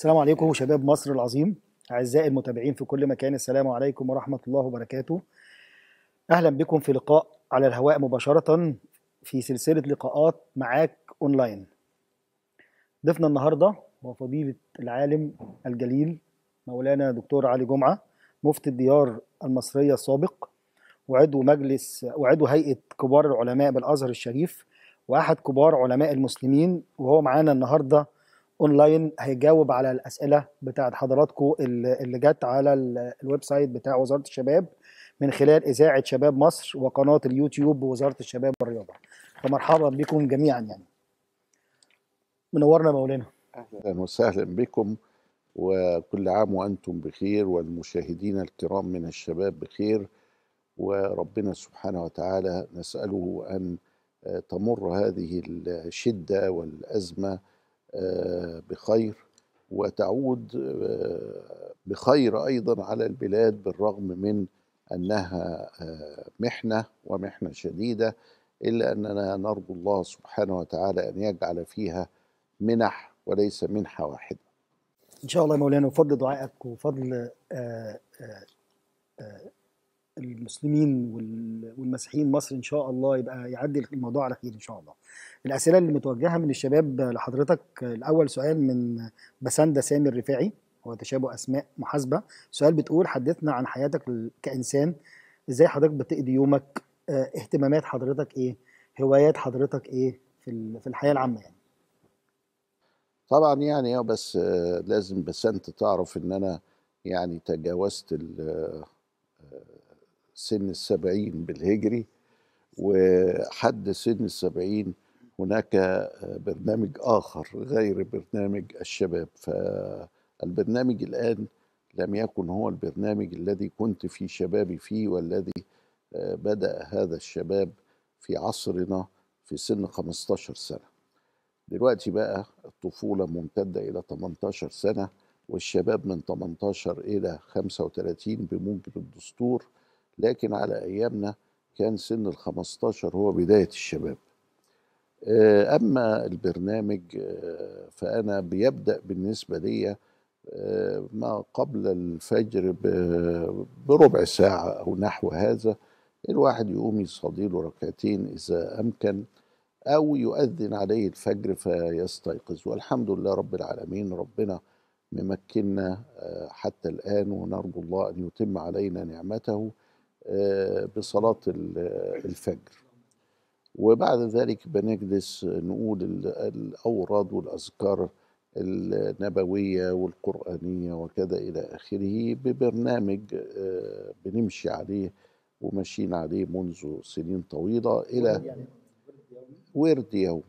السلام عليكم شباب مصر العظيم أعزائي المتابعين في كل مكان السلام عليكم ورحمة الله وبركاته أهلا بكم في لقاء على الهواء مباشرة في سلسلة لقاءات معاك أونلاين ضيفنا النهاردة هو فضيلة العالم الجليل مولانا دكتور علي جمعة مفتي الديار المصرية السابق وعضو مجلس وعضو هيئة كبار العلماء بالأزهر الشريف وأحد كبار علماء المسلمين وهو معانا النهارده اونلاين هيجاوب على الاسئله بتاعت حضراتكم اللي جت على الويب سايت بتاع وزاره الشباب من خلال اذاعه شباب مصر وقناه اليوتيوب بوزاره الشباب والرياضه فمرحبا بكم جميعا يعني منورنا مولانا اهلا وسهلا بكم وكل عام وانتم بخير والمشاهدين الكرام من الشباب بخير وربنا سبحانه وتعالى نساله ان تمر هذه الشده والازمه آه، بخير وتعود آه، بخير ايضا على البلاد بالرغم من انها آه، محنه ومحنه شديده الا اننا نرجو الله سبحانه وتعالى ان يجعل فيها منح وليس منحه واحده. ان شاء الله يا مولانا وفضل دعائك وفضل المسلمين والمسيحيين مصر ان شاء الله يبقى يعدي الموضوع على خير ان شاء الله. الاسئله اللي متوجهه من الشباب لحضرتك الاول سؤال من بسندة سامي الرفاعي هو تشابه اسماء محاسبه سؤال بتقول حدثنا عن حياتك كانسان ازاي حضرتك بتقضي يومك آه، اهتمامات حضرتك ايه هوايات حضرتك ايه في في الحياه العامه يعني طبعا يعني آه، بس آه، لازم بس انت تعرف ان انا يعني تجاوزت سن السبعين بالهجري وحد سن السبعين هناك آه، برنامج آخر غير برنامج الشباب فالبرنامج الآن لم يكن هو البرنامج الذي كنت في شبابي فيه والذي آه، بدأ هذا الشباب في عصرنا في سن 15 سنة دلوقتي بقى الطفولة ممتدة إلى 18 سنة والشباب من 18 إلى 35 بموجب الدستور لكن على أيامنا كان سن ال 15 هو بداية الشباب آه، أما البرنامج آه، فأنا بيبدأ بالنسبة لي آه، ما قبل الفجر بربع ساعة أو نحو هذا الواحد يقوم يصلي له ركعتين إذا أمكن أو يؤذن عليه الفجر فيستيقظ والحمد لله رب العالمين ربنا ممكننا حتى الآن ونرجو الله أن يتم علينا نعمته بصلاة الفجر وبعد ذلك بنجلس نقول الأوراد والأذكار النبوية والقرآنية وكذا إلى آخره ببرنامج آه، بنمشي عليه وماشيين عليه منذ سنين طويلة إلى ورد يومي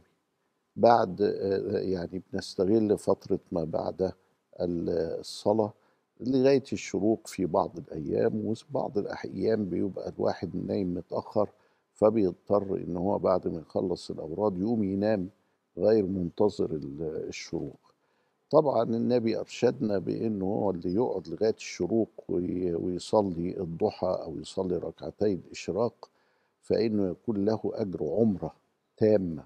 بعد آه، يعني بنستغل فترة ما بعد الصلاة لغاية الشروق في بعض الأيام وبعض الأحيان بيبقى الواحد نايم متأخر فبيضطر إن هو بعد ما يخلص الأوراد يقوم ينام غير منتظر الشروق طبعا النبي أرشدنا بأنه هو اللي يقعد لغاية الشروق ويصلي الضحى أو يصلي ركعتي الإشراق فإنه يكون له أجر عمرة تامة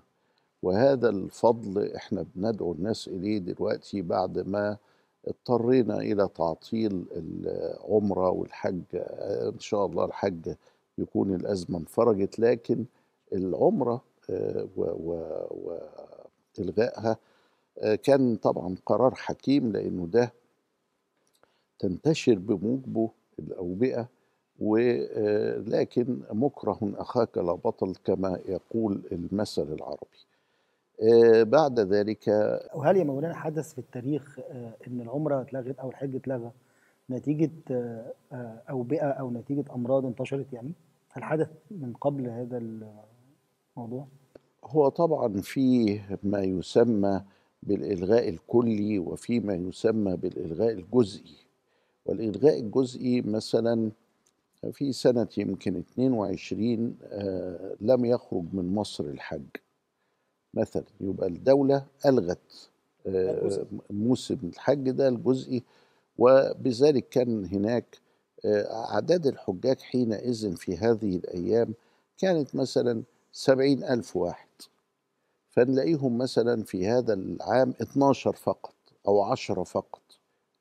وهذا الفضل احنا بندعو الناس إليه دلوقتي بعد ما اضطرينا الى تعطيل العمره والحج آه، ان شاء الله الحج يكون الازمه انفرجت لكن العمره آه، والغائها آه، كان طبعا قرار حكيم لانه ده تنتشر بموجبه الاوبئه ولكن مكره اخاك لا بطل كما يقول المثل العربي آه، بعد ذلك وهل يا مولانا حدث في التاريخ آه، ان العمره اتلغت او الحج اتلغى نتيجه آه، اوبئه او نتيجه امراض انتشرت يعني هل حدث من قبل هذا الموضوع هو طبعا فيه ما يسمى بالالغاء الكلي وفي ما يسمى بالالغاء الجزئي والالغاء الجزئي مثلا في سنه يمكن 22 لم يخرج من مصر الحج مثلا يبقى الدولة ألغت آه، موسم الحج ده الجزئي وبذلك كان هناك آه، أعداد الحجاج حينئذ في هذه الأيام كانت مثلا سبعين ألف واحد فنلاقيهم مثلا في هذا العام 12 فقط أو عشرة فقط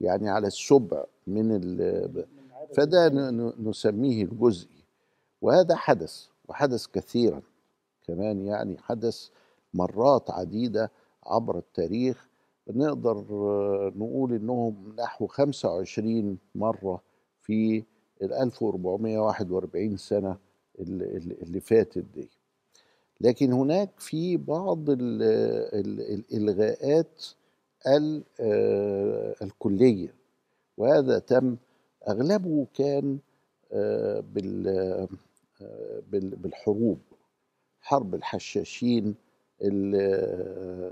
يعني على السبع من ال فده نسميه الجزئي وهذا حدث وحدث كثيرا كمان يعني حدث مرات عديدة عبر التاريخ نقدر نقول انهم نحو 25 مرة في ال 1441 سنة اللي فاتت دي لكن هناك في بعض ال ال الإلغاءات آه، الكلية وهذا تم أغلبه كان آه، آه، بالحروب حرب الحشاشين اللي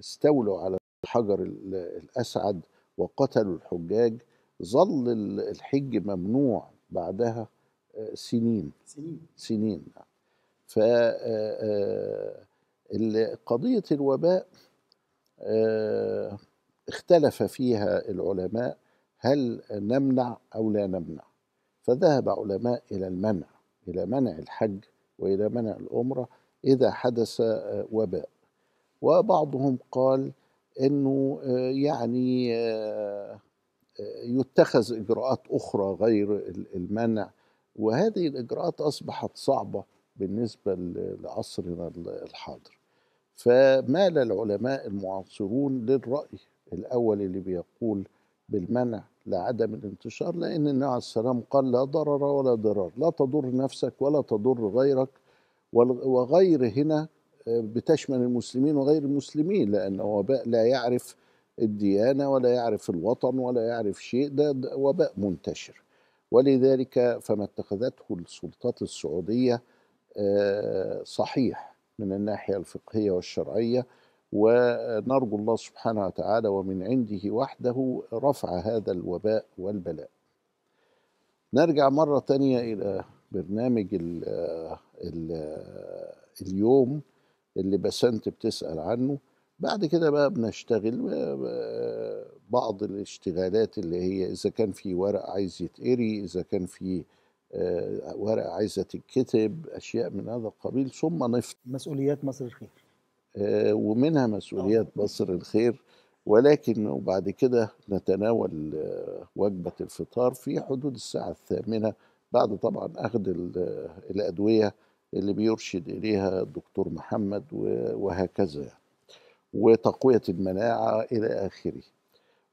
استولوا على الحجر الأسعد وقتلوا الحجاج ظل الحج ممنوع بعدها آه، سنين سنين سنين نعم. ف آه، آه، قضية الوباء اختلف فيها العلماء هل نمنع أو لا نمنع فذهب علماء إلى المنع إلى منع الحج وإلى منع الأمرة إذا حدث آه، وباء وبعضهم قال أنه آه، يعني آه، يتخذ إجراءات أخرى غير المنع وهذه الإجراءات أصبحت صعبة بالنسبة لعصرنا الحاضر فمال العلماء المعاصرون للرأي الأول اللي بيقول بالمنع لعدم الانتشار لأن النبي عليه السلام قال لا ضرر ولا ضرار لا تضر نفسك ولا تضر غيرك وغير هنا آه، بتشمل المسلمين وغير المسلمين لأن وباء لا يعرف الديانة ولا يعرف الوطن ولا يعرف شيء ده وباء منتشر ولذلك فما اتخذته السلطات السعودية آه، صحيح من الناحية الفقهية والشرعية ونرجو الله سبحانه وتعالى ومن عنده وحده رفع هذا الوباء والبلاء نرجع مرة تانية إلى برنامج الـ الـ اليوم اللي بسنت بتسأل عنه بعد كده بقى بنشتغل بعض الاشتغالات اللي هي إذا كان في ورق عايز يتقري إذا كان في آه، ورقة عايزة تتكتب أشياء من هذا القبيل ثم نفت مسؤوليات مصر الخير آه، ومنها مسؤوليات آه. مصر الخير ولكن وبعد كده نتناول وجبة الفطار في حدود الساعة الثامنة بعد طبعا اخذ الادويه اللي بيرشد اليها الدكتور محمد وهكذا يعني. وتقويه المناعه الى اخره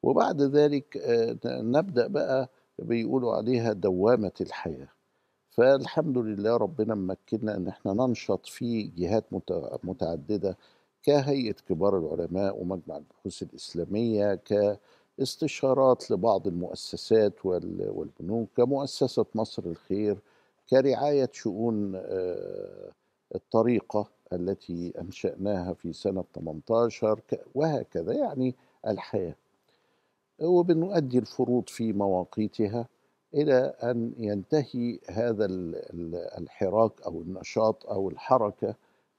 وبعد ذلك آه، نبدا بقى بيقولوا عليها دوامه الحياه فالحمد لله ربنا ممكننا ان احنا ننشط في جهات متعدده كهيئه كبار العلماء ومجمع البحوث الاسلاميه ك استشارات لبعض المؤسسات والبنوك كمؤسسة مصر الخير كرعاية شؤون آه، الطريقة التي أنشأناها في سنة 18 وهكذا يعني الحياة وبنؤدي الفروض في مواقيتها إلى أن ينتهي هذا الحراك أو النشاط أو الحركة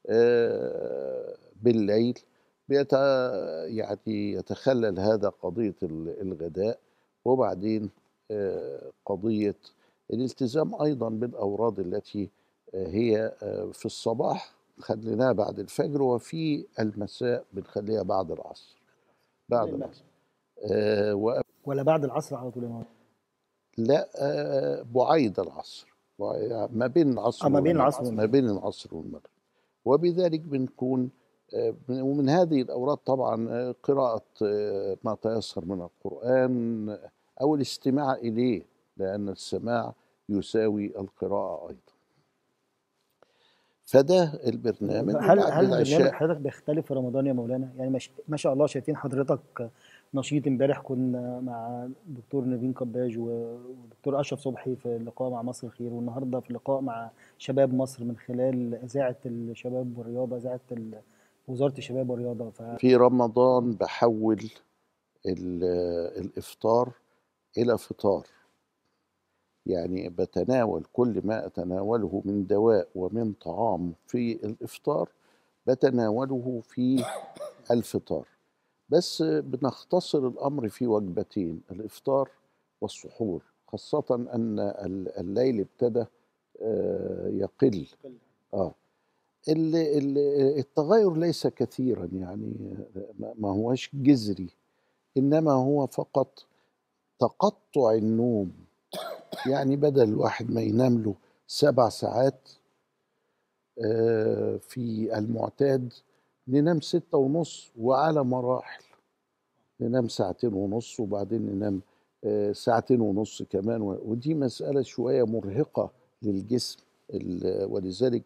آه، بالليل بيت يعني يتخلل هذا قضية الغداء وبعدين آه، قضية الالتزام أيضا بالأوراد التي آه، هي آه، في الصباح خليناها بعد الفجر وفي المساء بنخليها بعد العصر بعد العصر ولا بعد العصر على طول يا لا بعيد العصر ما بين العصر آه ما بين العصر ما بين العصر والمغرب وبذلك بنكون آه، ومن هذه الأوراد طبعا آه، قراءة آه، ما تيسر من القرآن أو الاستماع إليه لأن السماع يساوي القراءة أيضا فده البرنامج هل هل البرنامج حضرتك بيختلف في رمضان يا مولانا يعني ما شاء الله شايفين حضرتك نشيط امبارح كنا مع دكتور نبيل كباج ودكتور اشرف صبحي في اللقاء مع مصر خير والنهارده في اللقاء مع شباب مصر من خلال اذاعه الشباب والرياضه اذاعه وزاره الشباب والرياضه ف... في رمضان بحول آه، الافطار الى فطار يعني بتناول كل ما اتناوله من دواء ومن طعام في الافطار بتناوله في الفطار بس بنختصر الامر في وجبتين الافطار والسحور خاصه ان الليل ابتدى آه، يقل اه التغير ليس كثيرا يعني ما هوش جذري انما هو فقط تقطع النوم يعني بدل الواحد ما ينام له سبع ساعات آه، في المعتاد ننام ستة ونص وعلى مراحل ننام ساعتين ونص وبعدين ننام آه، ساعتين ونص كمان ودي مسألة شوية مرهقة للجسم ولذلك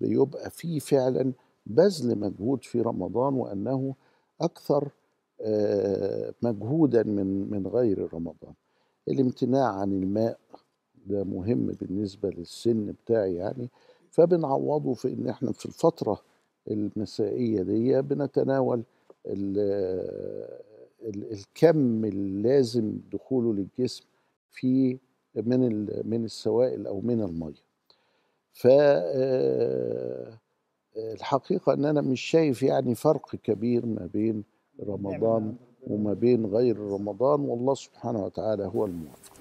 بيبقى فيه فعلا بذل مجهود في رمضان وانه اكثر آه، مجهودا من من غير رمضان الامتناع عن الماء ده مهم بالنسبه للسن بتاعي يعني فبنعوضه في ان احنا في الفتره المسائيه دي بنتناول الـ الـ الكم اللازم دخوله للجسم في من من السوائل او من الميه ف الحقيقة أن أنا مش شايف يعني فرق كبير ما بين رمضان وما بين غير رمضان والله سبحانه وتعالى هو الموفق